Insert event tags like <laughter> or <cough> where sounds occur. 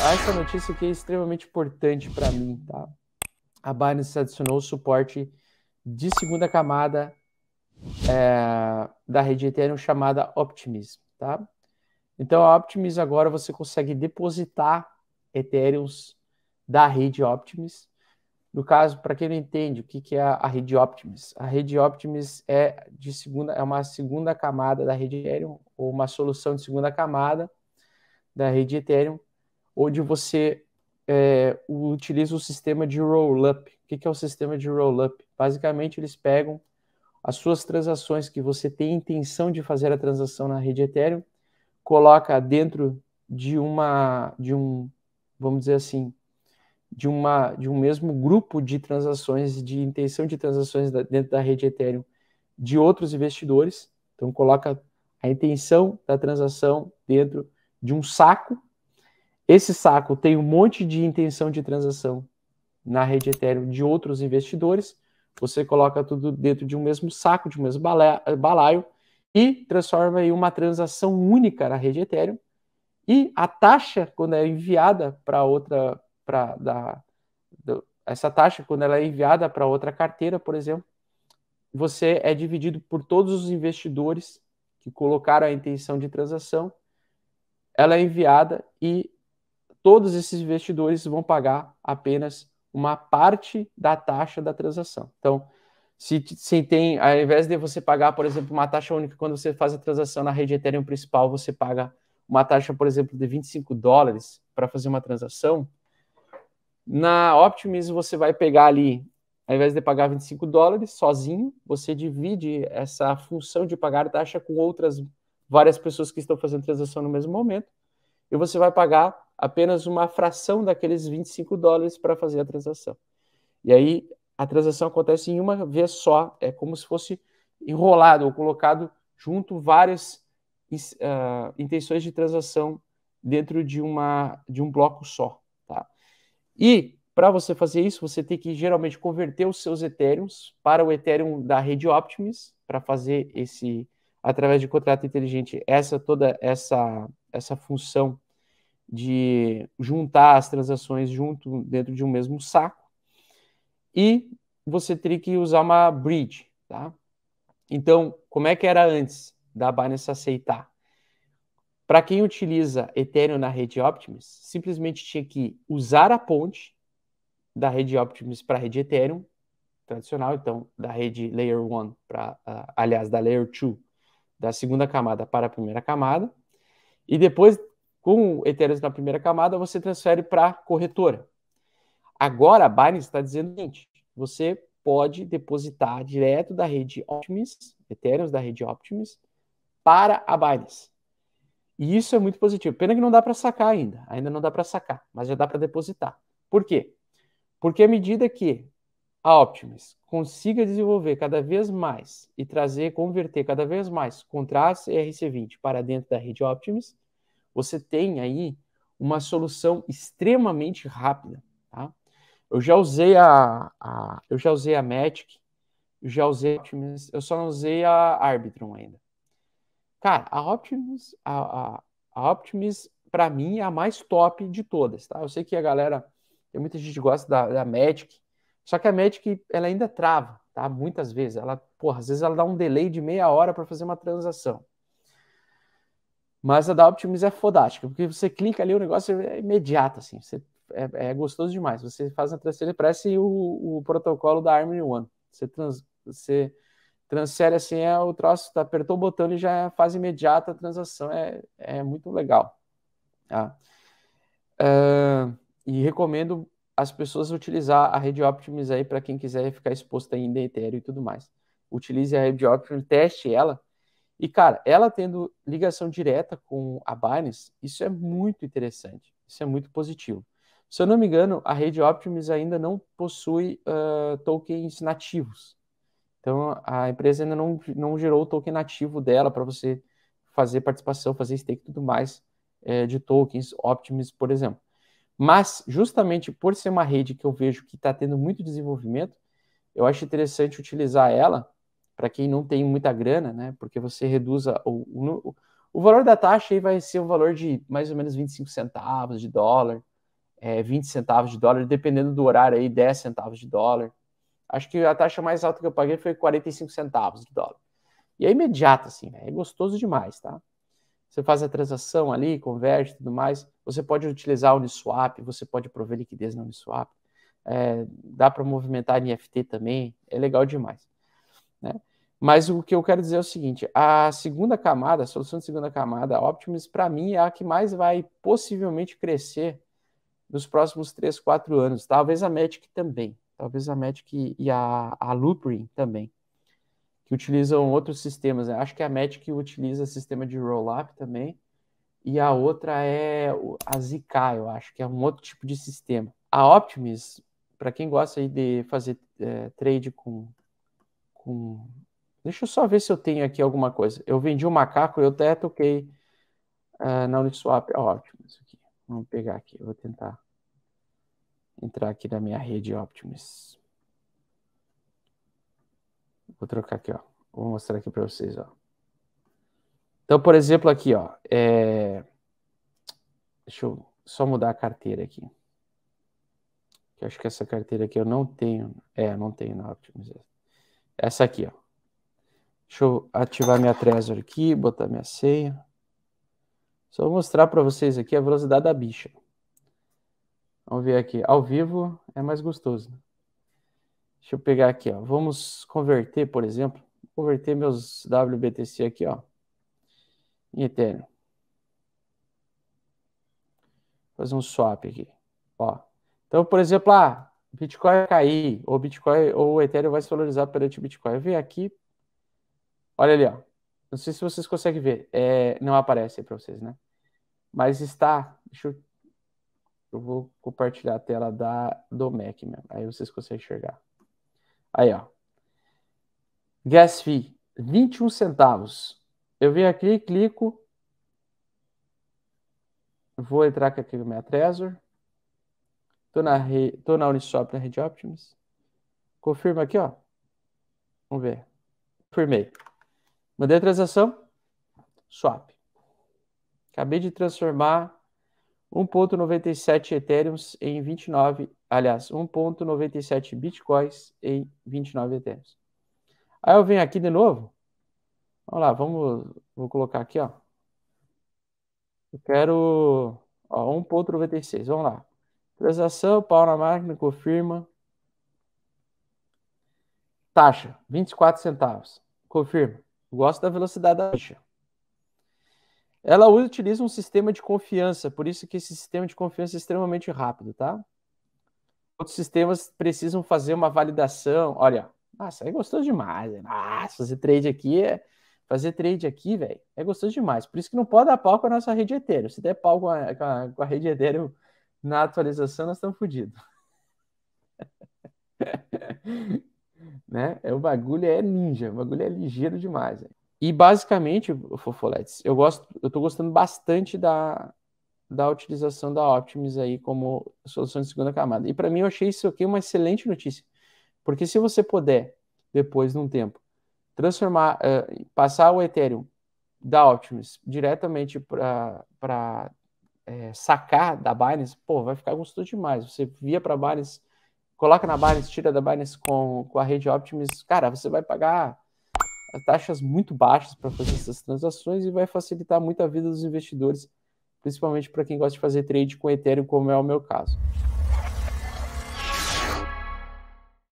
Essa notícia aqui é extremamente importante para mim, tá? A Binance adicionou suporte de segunda camada é, da rede Ethereum chamada Optimism, tá? Então, a Optimism agora você consegue depositar Ethereums da rede Optimism. No caso, para quem não entende, o que, que é a rede Optimism A rede Optimism é, de segunda, é uma segunda camada da rede Ethereum, ou uma solução de segunda camada da rede Ethereum, onde você é, utiliza o sistema de roll-up. O que é o sistema de roll-up? Basicamente, eles pegam as suas transações que você tem intenção de fazer a transação na rede Ethereum, coloca dentro de uma, de um, vamos dizer assim, de uma, de um mesmo grupo de transações, de intenção de transações dentro da rede Ethereum de outros investidores. Então coloca a intenção da transação dentro de um saco esse saco tem um monte de intenção de transação na rede Ethereum de outros investidores. Você coloca tudo dentro de um mesmo saco, de um mesmo balaio e transforma em uma transação única na rede Ethereum. E a taxa, quando é enviada para outra, para da, da, essa taxa, quando ela é enviada para outra carteira, por exemplo, você é dividido por todos os investidores que colocaram a intenção de transação. Ela é enviada e todos esses investidores vão pagar apenas uma parte da taxa da transação. Então, se, se tem, ao invés de você pagar, por exemplo, uma taxa única quando você faz a transação na rede Ethereum principal, você paga uma taxa, por exemplo, de 25 dólares para fazer uma transação. Na Optimism, você vai pegar ali, ao invés de pagar 25 dólares sozinho, você divide essa função de pagar taxa com outras várias pessoas que estão fazendo transação no mesmo momento, e você vai pagar apenas uma fração daqueles 25 dólares para fazer a transação. E aí a transação acontece em uma vez só, é como se fosse enrolado ou colocado junto várias uh, intenções de transação dentro de, uma, de um bloco só. Tá? E para você fazer isso, você tem que geralmente converter os seus Ethereums para o Ethereum da rede Optimus, para fazer esse, através de contrato inteligente, essa toda essa, essa função de juntar as transações junto dentro de um mesmo saco e você teria que usar uma bridge, tá? Então, como é que era antes da Binance aceitar? Para quem utiliza Ethereum na rede Optimus, simplesmente tinha que usar a ponte da rede Optimus para a rede Ethereum tradicional, então da rede Layer 1 para, uh, aliás, da Layer 2, da segunda camada para a primeira camada, e depois com Ethereum na primeira camada, você transfere para a corretora. Agora a Binance está dizendo o seguinte: você pode depositar direto da rede Optimus, Ethereum da rede Optimus, para a Binance. E isso é muito positivo. Pena que não dá para sacar ainda, ainda não dá para sacar, mas já dá para depositar. Por quê? Porque à medida que a Optimus consiga desenvolver cada vez mais e trazer, converter cada vez mais contratos ERC20 para dentro da rede Optimus, você tem aí uma solução extremamente rápida. Tá? Eu já usei a, a eu já usei a Magic, eu já usei a Optimus, eu só não usei a Arbitrum ainda. Cara, a Optimus, a, a, a Optimus para mim é a mais top de todas, tá? Eu sei que a galera, tem muita gente gosta da, da Magic, só que a Magic ela ainda trava, tá? Muitas vezes, ela, porra, às vezes ela dá um delay de meia hora para fazer uma transação. Mas a da Optimus é fodástica, porque você clica ali, o negócio é imediato, assim. Você, é, é gostoso demais. Você faz a transferência, parece o, o protocolo da Army One. Você, trans, você transfere assim, é o troço, tá, apertou o botão e já faz imediata a transação. É, é muito legal. Tá? Uh, e recomendo as pessoas utilizar a rede Optimus aí para quem quiser ficar exposto ainda em Ethereum e tudo mais. Utilize a rede Optimus, teste ela e, cara, ela tendo ligação direta com a Binance, isso é muito interessante, isso é muito positivo. Se eu não me engano, a rede Optimus ainda não possui uh, tokens nativos. Então, a empresa ainda não, não gerou o token nativo dela para você fazer participação, fazer stake e tudo mais é, de tokens Optimus, por exemplo. Mas, justamente por ser uma rede que eu vejo que está tendo muito desenvolvimento, eu acho interessante utilizar ela para quem não tem muita grana, né? Porque você reduza o, o, o, valor da taxa aí vai ser um valor de mais ou menos 25 centavos de dólar, é, 20 centavos de dólar, dependendo do horário aí, 10 centavos de dólar. Acho que a taxa mais alta que eu paguei foi 45 centavos de dólar. E é imediato, assim, né? É gostoso demais, tá? Você faz a transação ali, converte e tudo mais. Você pode utilizar a Uniswap, você pode prover liquidez na Uniswap. É, dá para movimentar NFT também, é legal demais. Né? Mas o que eu quero dizer é o seguinte: a segunda camada, a solução de segunda camada, a Optimus, para mim, é a que mais vai possivelmente crescer nos próximos 3, 4 anos. Talvez a Magic também. Talvez a Magic e a, a Loopring também, que utilizam outros sistemas. Né? Acho que a Magic utiliza sistema de roll-up também. E a outra é a ZK, eu acho, que é um outro tipo de sistema. A Optimus, para quem gosta aí de fazer é, trade com, com Deixa eu só ver se eu tenho aqui alguma coisa. Eu vendi um macaco, eu até toquei uh, na Uniswap. Ótimo, isso aqui. Vamos pegar aqui, eu vou tentar entrar aqui na minha rede Optimus. Vou trocar aqui, ó. Vou mostrar aqui para vocês, ó. Então, por exemplo, aqui, ó. É... Deixa eu só mudar a carteira aqui. Eu acho que essa carteira aqui eu não tenho. É, não tenho na Optimus. Essa aqui, ó. Deixa eu ativar minha Trezor aqui, botar minha senha. Só vou mostrar para vocês aqui a velocidade da bicha. Vamos ver aqui. Ao vivo é mais gostoso. Deixa eu pegar aqui, ó. Vamos converter, por exemplo. Converter meus WBTC aqui, ó. Em Ethereum. Fazer um swap aqui. Ó. Então, por exemplo, ah, Bitcoin vai cair, ou Bitcoin, ou Ethereum vai se valorizar perante o Bitcoin. Eu venho aqui, Olha ali, ó. Não sei se vocês conseguem ver. É, não aparece aí para vocês, né? Mas está. Deixa eu, eu vou compartilhar a tela da, do Mac mesmo. Aí vocês conseguem enxergar. Aí, ó. Gas fee, 21 centavos. Eu venho aqui, clico. Vou entrar aqui no meu Trezor. Tô na, re... Tô na Uniswap, na rede Optimus. Confirma aqui, ó. Vamos ver. Confirmei. Mandei a transação? Swap. Acabei de transformar 1.97 Ethereum em 29, aliás, 1.97 Bitcoins em 29 Ethereum. Aí eu venho aqui de novo. Vamos lá, vamos, vou colocar aqui, ó. Eu quero, ó, 1.96, vamos lá. Transação, pau na máquina, confirma. Taxa, 24 centavos. Confirma. Gosto da velocidade da Anja. Ela utiliza um sistema de confiança, por isso que esse sistema de confiança é extremamente rápido, tá? Outros sistemas precisam fazer uma validação. Olha, nossa, é gostoso demais. Né? Nossa, fazer trade aqui é. Fazer trade aqui, velho, é gostoso demais. Por isso que não pode dar pau com a nossa rede Ethereum. Se der pau com a, com a, com a rede Ethereum na atualização, nós estamos fodidos. <laughs> né? É, o bagulho é ninja, o bagulho é ligeiro demais. Né? E basicamente, Fofoletes, eu gosto, eu tô gostando bastante da, da utilização da Optimus aí como solução de segunda camada. E para mim eu achei isso aqui uma excelente notícia, porque se você puder depois num tempo transformar, uh, passar o Ethereum da Optimus diretamente para é, eh, sacar da Binance, pô, vai ficar gostoso demais. Você via para Binance coloca na Binance, tira da Binance com, com a rede Optimus, cara, você vai pagar taxas muito baixas para fazer essas transações e vai facilitar muito a vida dos investidores, principalmente para quem gosta de fazer trade com Ethereum, como é o meu caso.